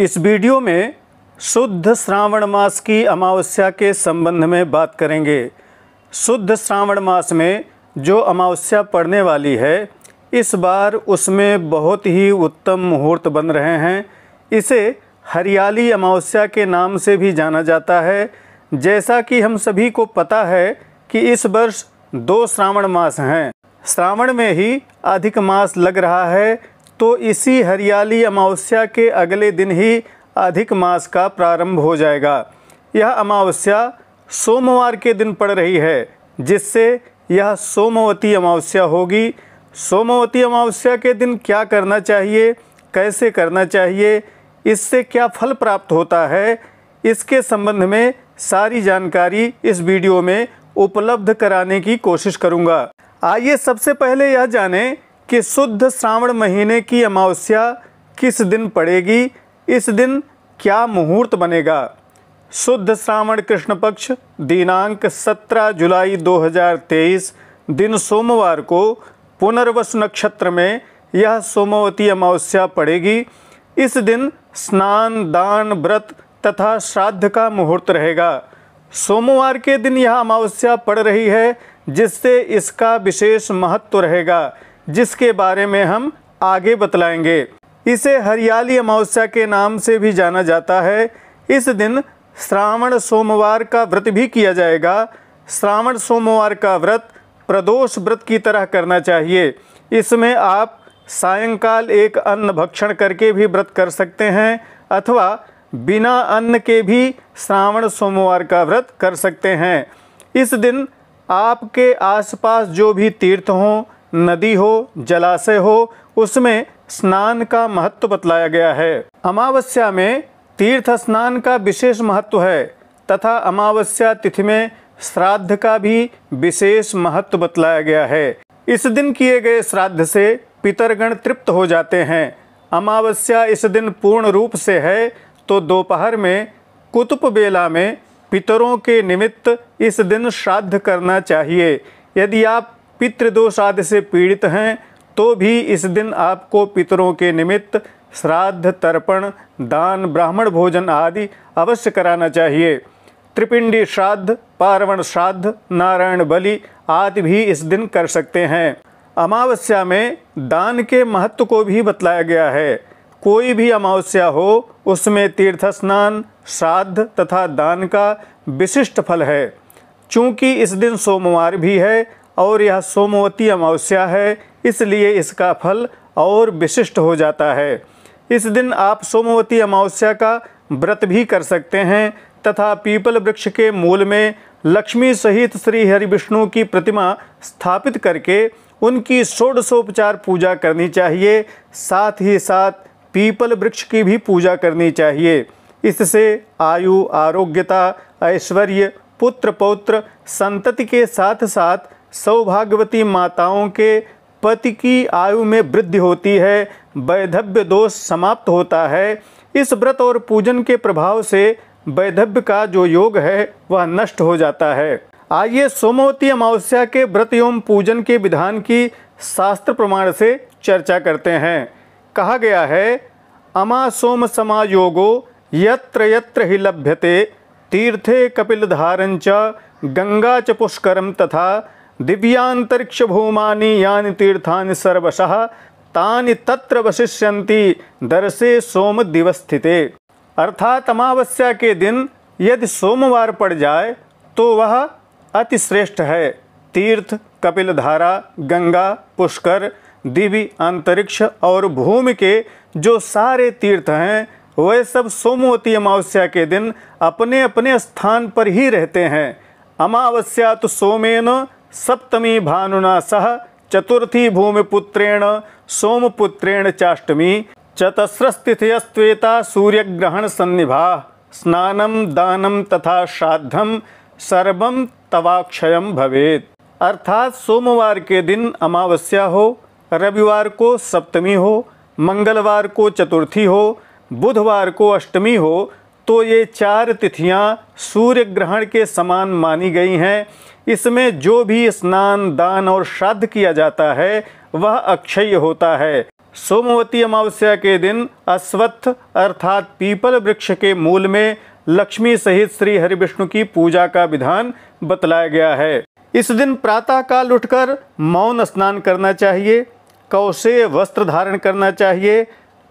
इस वीडियो में शुद्ध श्रावण मास की अमावस्या के संबंध में बात करेंगे शुद्ध श्रावण मास में जो अमावस्या पड़ने वाली है इस बार उसमें बहुत ही उत्तम मुहूर्त बन रहे हैं इसे हरियाली अमावस्या के नाम से भी जाना जाता है जैसा कि हम सभी को पता है कि इस वर्ष दो श्रावण मास हैं श्रावण में ही अधिक मास लग रहा है तो इसी हरियाली अमावस्या के अगले दिन ही अधिक मास का प्रारंभ हो जाएगा यह अमावस्या सोमवार के दिन पड़ रही है जिससे यह सोमवती अमावस्या होगी सोमवती अमावस्या के दिन क्या करना चाहिए कैसे करना चाहिए इससे क्या फल प्राप्त होता है इसके संबंध में सारी जानकारी इस वीडियो में उपलब्ध कराने की कोशिश करूंगा। आइए सबसे पहले यह जानें कि शुद्ध श्रावण महीने की अमावस्या किस दिन पड़ेगी इस दिन क्या मुहूर्त बनेगा शुद्ध श्रावण कृष्ण पक्ष दिनांक 17 जुलाई 2023 दिन सोमवार को पुनर्वसु नक्षत्र में यह सोमवती अमावस्या पड़ेगी इस दिन स्नान दान व्रत तथा श्राद्ध का मुहूर्त रहेगा सोमवार के दिन यह अमावस्या पड़ रही है जिससे इसका विशेष महत्व रहेगा जिसके बारे में हम आगे बतलाएंगे इसे हरियाली अमावस्या के नाम से भी जाना जाता है इस दिन श्रावण सोमवार का व्रत भी किया जाएगा श्रावण सोमवार का व्रत प्रदोष व्रत की तरह करना चाहिए इसमें आप सायंकाल एक अन्न भक्षण करके भी व्रत कर सकते हैं अथवा बिना अन्न के भी श्रावण सोमवार का व्रत कर सकते हैं इस दिन आपके आसपास जो भी तीर्थ हों नदी हो जलाशय हो उसमें स्नान का महत्व बतलाया गया है अमावस्या में तीर्थ स्नान का विशेष महत्व है तथा अमावस्या तिथि में श्राद्ध का भी विशेष महत्व बतलाया गया है इस दिन किए गए श्राद्ध से पितरगण तृप्त हो जाते हैं अमावस्या इस दिन पूर्ण रूप से है तो दोपहर में कुतुब बेला में पितरों के निमित्त इस दिन श्राद्ध करना चाहिए यदि आप पितृदोष आदि से पीड़ित हैं तो भी इस दिन आपको पितरों के निमित्त श्राद्ध तर्पण दान ब्राह्मण भोजन आदि अवश्य कराना चाहिए त्रिपिंडी श्राद्ध पार्वण श्राद्ध नारायण बलि आदि भी इस दिन कर सकते हैं अमावस्या में दान के महत्व को भी बतलाया गया है कोई भी अमावस्या हो उसमें तीर्थ स्नान श्राद्ध तथा दान का विशिष्ट फल है चूँकि इस दिन सोमवार भी है और यह सोमवती अमावस्या है इसलिए इसका फल और विशिष्ट हो जाता है इस दिन आप सोमवती अमावस्या का व्रत भी कर सकते हैं तथा पीपल वृक्ष के मूल में लक्ष्मी सहित श्री हरि विष्णु की प्रतिमा स्थापित करके उनकी षोडशोपचार पूजा करनी चाहिए साथ ही साथ पीपल वृक्ष की भी पूजा करनी चाहिए इससे आयु आरोग्यता ऐश्वर्य पुत्र पौत्र संतति के साथ साथ सौभाग्यवती माताओं के पति की आयु में वृद्धि होती है वैधव्य दोष समाप्त होता है इस व्रत और पूजन के प्रभाव से वैधव्य का जो योग है वह नष्ट हो जाता है आइए सोमवती अमावस्या के व्रत एवं पूजन के विधान की शास्त्र प्रमाण से चर्चा करते हैं कहा गया है अमा सोम समायोगो यत्र यत्र ही लभ्यते तीर्थे कपिलधारं च गंगा च पुष्करम तथा दिव्यांतरिक्ष भूमा यानी तीर्थानि सर्वशः तानि तत्र वशिष्यन्ति दर्शे सोम दिवस स्थिते अर्थात अमावस्या के दिन यदि सोमवार पड़ जाए तो वह अतिश्रेष्ठ है तीर्थ कपिलधारा गंगा पुष्कर दिव्य अंतरिक्ष और भूमि के जो सारे तीर्थ हैं वह सब सोमवती अमावस्या के दिन अपने अपने स्थान पर ही रहते हैं अमावस्या तो सोमेन सप्तमी भानुना सह चतुर्थी भूमिपुत्रेण सोमपुत्रेण चाष्टमी चतस्रस्तिथयस्वेता सूर्यग्रहण सन्निभा स्नानम दानम तथा श्राद्धम सर्वम तवाक्षय भवेत अर्थात सोमवार के दिन अमावस्या हो रविवार को सप्तमी हो मंगलवार को चतुर्थी हो बुधवार को अष्टमी हो तो ये चार तिथियाँ सूर्य ग्रहण के समान मानी गई हैं इसमें जो भी स्नान दान और श्राद्ध किया जाता है वह अक्षय होता है सोमवती अमावस्या के दिन अश्वत्थ अर्थात पीपल वृक्ष के मूल में लक्ष्मी सहित श्री हरि विष्णु की पूजा का विधान बतलाया गया है इस दिन प्रातःकाल उठकर मौन स्नान करना चाहिए कौशे वस्त्र धारण करना चाहिए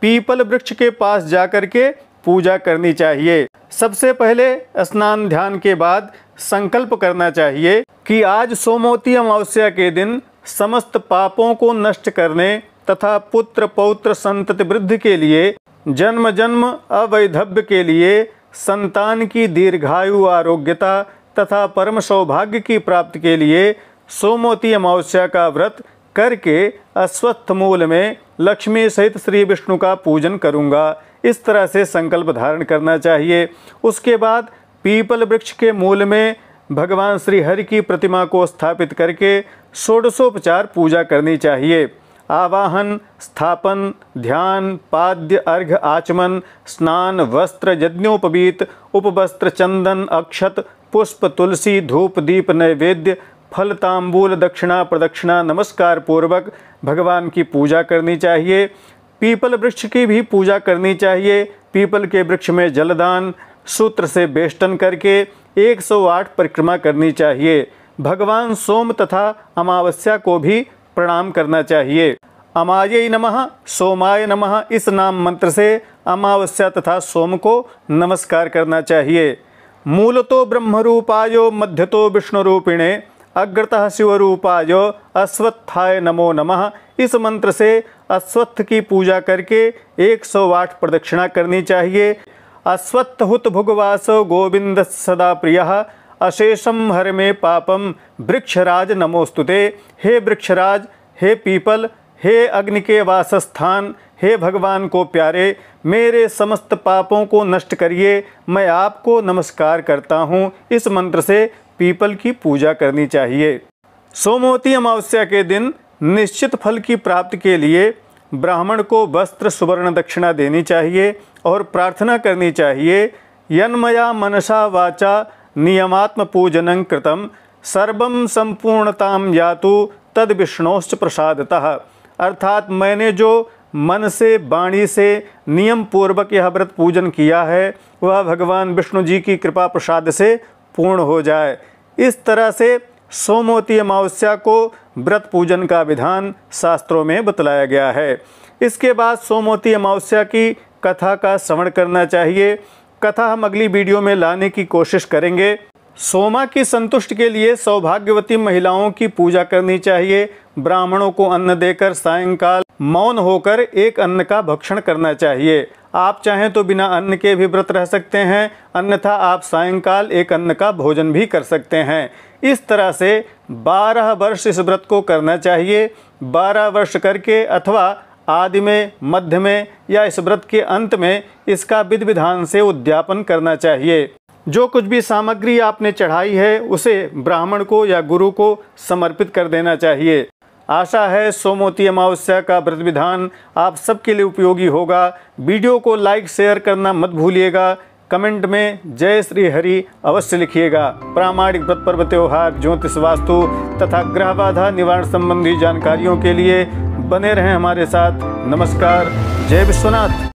पीपल वृक्ष के पास जाकर के पूजा करनी चाहिए सबसे पहले स्नान ध्यान के बाद संकल्प करना चाहिए कि आज सोमवती अमावस्या के दिन समस्त पापों को नष्ट करने तथा पुत्र पौत्र संतति वृद्धि के लिए जन्म जन्म अवैधव्य के लिए संतान की दीर्घायु आरोग्यता तथा परम सौभाग्य की प्राप्ति के लिए सोमवती अमावस्या का व्रत करके अश्वत्थ मूल में लक्ष्मी सहित श्री विष्णु का पूजन करूंगा इस तरह से संकल्प धारण करना चाहिए उसके बाद पीपल वृक्ष के मूल में भगवान श्री हरि की प्रतिमा को स्थापित करके षोडशोपचार पूजा करनी चाहिए आवाहन स्थापन ध्यान पाद्य अर्घ आचमन स्नान वस्त्र यज्ञोपवीत उपवस्त्र चंदन अक्षत पुष्प तुलसी धूप दीप नैवेद्य फल तांबूल दक्षिणा प्रदक्षिणा नमस्कार पूर्वक भगवान की पूजा करनी चाहिए पीपल वृक्ष की भी पूजा करनी चाहिए पीपल के वृक्ष में जलदान सूत्र से बेष्टन करके 108 परिक्रमा करनी चाहिए भगवान सोम तथा अमावस्या को भी प्रणाम करना चाहिए अमाय नमः सोमाय नमः इस नाम मंत्र से अमावस्या तथा सोम को नमस्कार करना चाहिए मूल तो रूपायो मध्य तो विष्णु रूपिणे अग्रतः रूपा जो अश्वत्थाय नमो नमः इस मंत्र से अश्वत्थ की पूजा करके 108 प्रदक्षिणा करनी चाहिए अश्वत्थ हुत भुगवासो गोविंद सदा प्रिय अशेषम हर में पापम वृक्षराज नमोस्तुते हे वृक्षराज हे पीपल हे अग्नि के वासस्थान हे भगवान को प्यारे मेरे समस्त पापों को नष्ट करिए मैं आपको नमस्कार करता हूँ इस मंत्र से पीपल की पूजा करनी चाहिए सोमवती अमावस्या के दिन निश्चित फल की प्राप्ति के लिए ब्राह्मण को वस्त्र सुवर्ण दक्षिणा देनी चाहिए और प्रार्थना करनी चाहिए यन्मया मनसा वाचा नियमात्म पूजनं कृतम सर्वम संपूर्णताम यातु तद विष्णोश्च प्रसादतः अर्थात मैंने जो मन से वाणी से नियम पूर्वक यह व्रत पूजन किया है वह भगवान विष्णु जी की कृपा प्रसाद से पूर्ण हो जाए इस तरह से सोमवती अमावस्या को व्रत पूजन का विधान शास्त्रों में बतलाया गया है इसके बाद सोमवती अमावस्या की कथा का श्रवण करना चाहिए कथा हम अगली वीडियो में लाने की कोशिश करेंगे सोमा की संतुष्ट के लिए सौभाग्यवती महिलाओं की पूजा करनी चाहिए ब्राह्मणों को अन्न देकर सायंकाल मौन होकर एक अन्न का भक्षण करना चाहिए आप चाहें तो बिना अन्न के भी व्रत रह सकते हैं अन्यथा आप सायंकाल एक अन्न का भोजन भी कर सकते हैं इस तरह से 12 वर्ष इस व्रत को करना चाहिए 12 वर्ष करके अथवा आदि में मध्य में या इस व्रत के अंत में इसका विधि विधान से उद्यापन करना चाहिए जो कुछ भी सामग्री आपने चढ़ाई है उसे ब्राह्मण को या गुरु को समर्पित कर देना चाहिए आशा है सोमोती अमावस्या का व्रत विधान आप सबके लिए उपयोगी होगा वीडियो को लाइक शेयर करना मत भूलिएगा कमेंट में जय श्री हरि अवश्य लिखिएगा प्रामाणिक व्रत पर्व त्योहार ज्योतिष वास्तु तथा ग्रह बाधा निवारण संबंधी जानकारियों के लिए बने रहें हमारे साथ नमस्कार जय विश्वनाथ